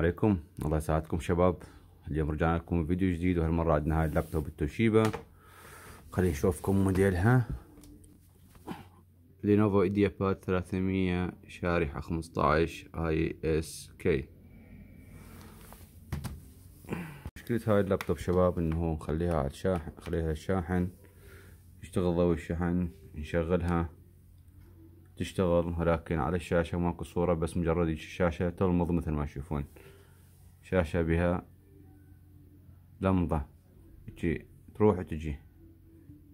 عليكم الله يسعدكم شباب اليوم رجعنا لكم بفيديو جديد وهالمرة عندنا هاي اللابتوب التوشيبا خلينا نشوفكم موديلها لينوفو ايديا باد 300 شارحة 15 اي اس كي مشكلة هاي اللابتوب شباب انه نخليها على الشاحن نخليها الشاحن يشتغل ضوء الشحن نشغلها تشتغل ولكن على الشاشة ماكو صورة بس مجرد الشاشة تلمض مثل ما تشوفون شاشة بها لمضة تجي تروح وتجي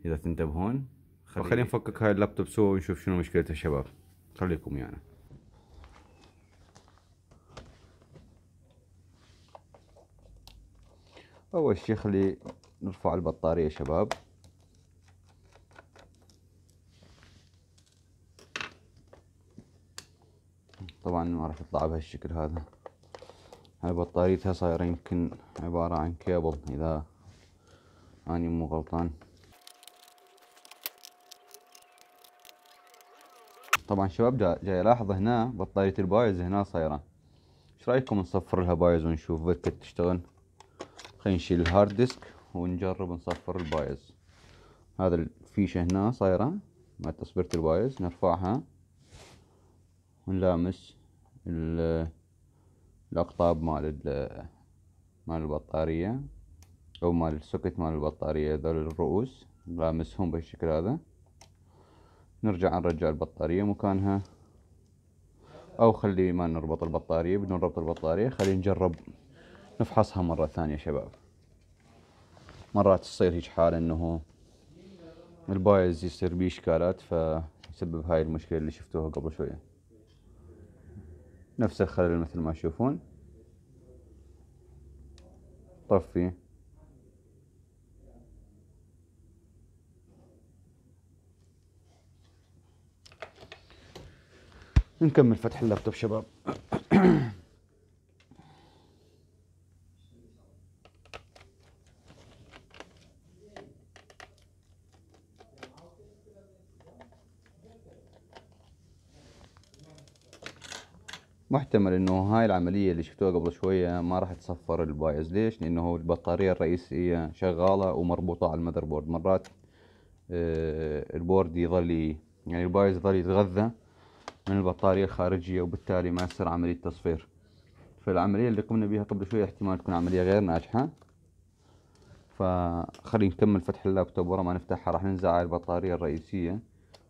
إذا تنتبهون خلينا نفكك هاي اللابتوب سوا ونشوف شنو مشكلته شباب خليكم ويانا يعني. اول شي خلي نرفع البطاريه شباب راح يطلع بهالشكل هذا هاي بطاريتها صايرة يمكن عبارة عن كيبل إذا أني مو غلطان طبعا شباب جاي جا ألاحظ هنا بطارية البايز هنا صايرة ايش رايكم نصفر لها بايز ونشوف بكت تشتغل خلينا نشيل الهارد ديسك ونجرب نصفر البايز هذا الفيشة هنا صايرة مع تصبيرة البايز نرفعها ونلامس الأقطاب مال مال البطارية أو مال السوكت مال البطارية ذول الرؤوس نلامسهم بالشكل هذا نرجع نرجع البطارية مكانها أو خلي ما نربط البطارية بدون ربط البطارية خلي نجرب نفحصها مرة ثانية شباب مرات تصير هيج حالة انه البايز يصير بيه اشكالات فيسبب هاي المشكلة اللي شفتوها قبل شوية نفس الخلل مثل ما تشوفون طفي نكمل فتح اللابتوب شباب محتمل انه هاي العمليه اللي شفتوها قبل شويه ما راح تصفر البايز ليش لانه البطاريه الرئيسيه شغاله ومربوطه على المذر بورد مرات آه، البورد يظل يعني البايز يظل يتغذى من البطاريه الخارجيه وبالتالي ما يصير عمليه تصفير فالعمليه اللي قمنا بها قبل شويه احتمال تكون عمليه غير ناجحه فخلينا نكمل فتح اللابتوب ورا ما نفتحها راح ننزع البطاريه الرئيسيه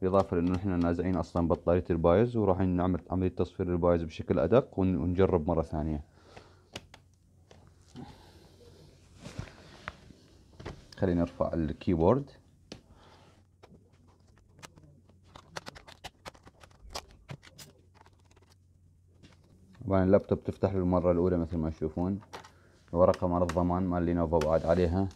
بالاضافه لانه نحن نازعين اصلا بطاريه البايز وراح نعمل عمليه تصفير البايز بشكل ادق ونجرب مره ثانيه خليني ارفع الكيبورد طبعا اللابتوب تفتح للمره الاولى مثل ما تشوفون الورقه مال الضمان مال لينوفو بعد عليها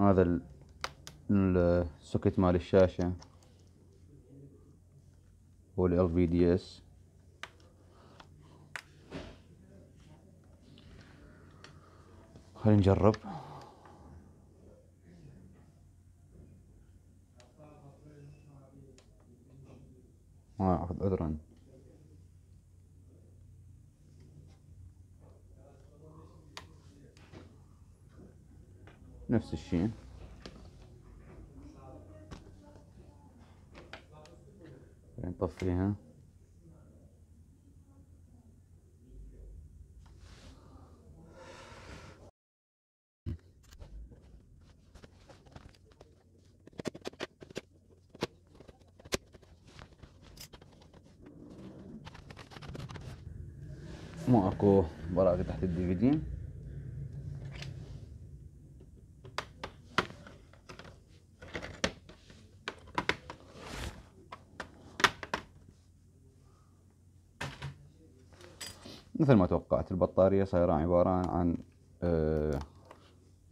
هذا السوكت مال الشاشة هو ال في دي اس خلينا نجرب نفس الشيء نطفيها مو اكو براءة تحت الدي في دي مثل ما توقعت البطارية صايرة عبارة عن آه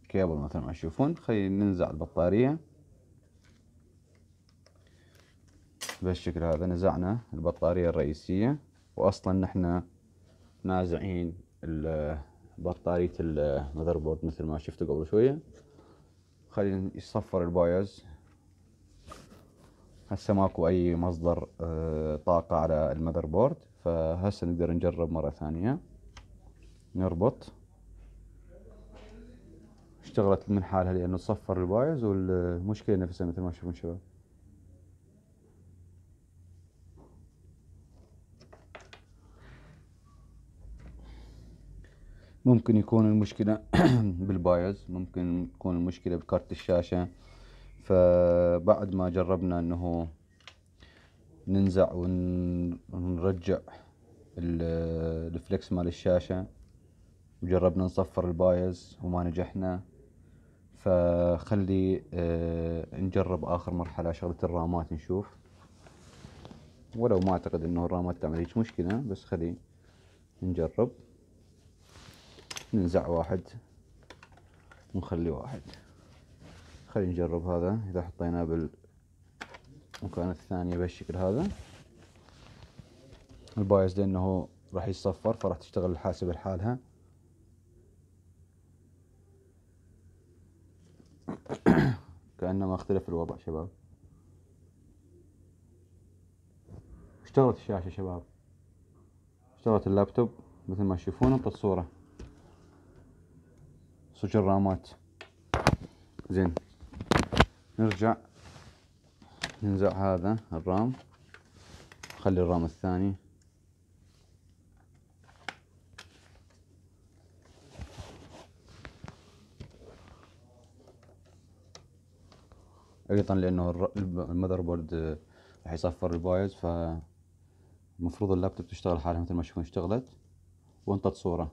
كيبل مثل ما تشوفون خلينا ننزع البطارية بهالشكل هذا نزعنا البطارية الرئيسية وأصلا نحن نازعين بطارية المذر بورد مثل ما شفتوا قبل شوية خلينا يصفر البايز هسه ماكو أي مصدر آه، طاقة على المذر بورد فهسه نقدر نجرب مرة ثانية نربط اشتغلت من حالها لأنه صفر الوايرز والمشكلة نفسها مثل ما تشوفون شباب ممكن يكون المشكلة بالبايز ممكن تكون المشكلة بكارت الشاشة فبعد ما جربنا انه ننزع ونرجع الفلكس مال الشاشة وجربنا نصفر البايز وما نجحنا فخلي أه نجرب آخر مرحلة شغلة الرامات نشوف ولو ما أعتقد أنه الرامات تعمل هيج مشكلة بس خلي نجرب ننزع واحد ونخلي واحد خلي نجرب هذا إذا حطيناه بال وكانت الثانية بهالشكل هذا البايز لأنه راح يتصفر فراح تشتغل الحاسبة لحالها كأنما اختلف الوضع شباب اشتغلت الشاشة شباب اشتغلت اللابتوب مثل ما تشوفون انطت صورة سجل رامات زين نرجع ننزع هذا الرام نخلي الرام الثاني ايضا لانه المذر بورد راح يصفر البايز فالمفروض اللابتوب تشتغل حالها مثل ما تشوفون اشتغلت وانطت صوره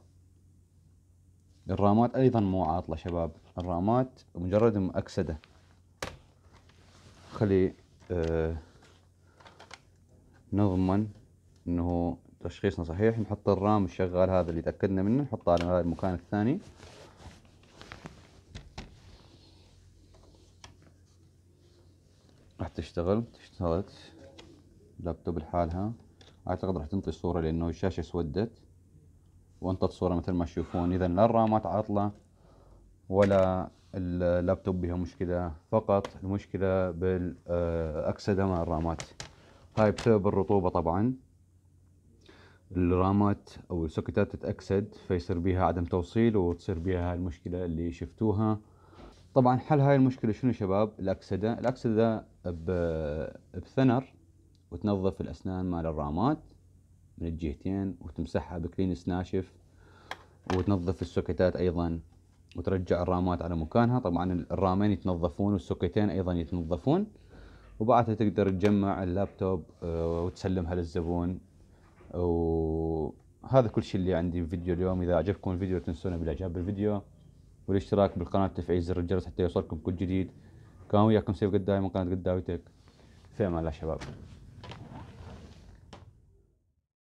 الرامات ايضا مو عاطله شباب الرامات مجرد مأكسده خلي آه، نضمن انه تشخيصنا صحيح نحط الرام الشغال هذا اللي تاكدنا منه نحطه على هذا المكان الثاني راح تشتغل اشتغلت اللابتوب لحالها اعتقد راح تنطي صوره لانه الشاشه اسودت وانطت صوره مثل ما تشوفون اذا لا الرامات عاطله ولا اللابتوب بها مشكلة فقط المشكلة بالأكسدة مع الرامات هاي بسبب الرطوبة طبعا الرامات أو السوكتات تتأكسد فيصير بيها عدم توصيل وتصير بيها هاي المشكلة اللي شفتوها طبعا حل هاي المشكلة شنو شباب الأكسدة الأكسدة بثنر وتنظف الأسنان مال الرامات من الجهتين وتمسحها بكلينس ناشف وتنظف السوكتات أيضا وترجع الرامات على مكانها طبعا الرامين يتنظفون والسوكيتين ايضا يتنظفون وبعدها تقدر تجمع اللابتوب آه، وتسلمها للزبون وهذا كل شيء اللي عندي في فيديو اليوم اذا عجبكم الفيديو لا تنسونا بالاعجاب بالفيديو والاشتراك بالقناه وتفعيل زر الجرس حتى يوصلكم كل جديد كان وياكم سيف قدامي من قناه قداوي تك في امان الله شباب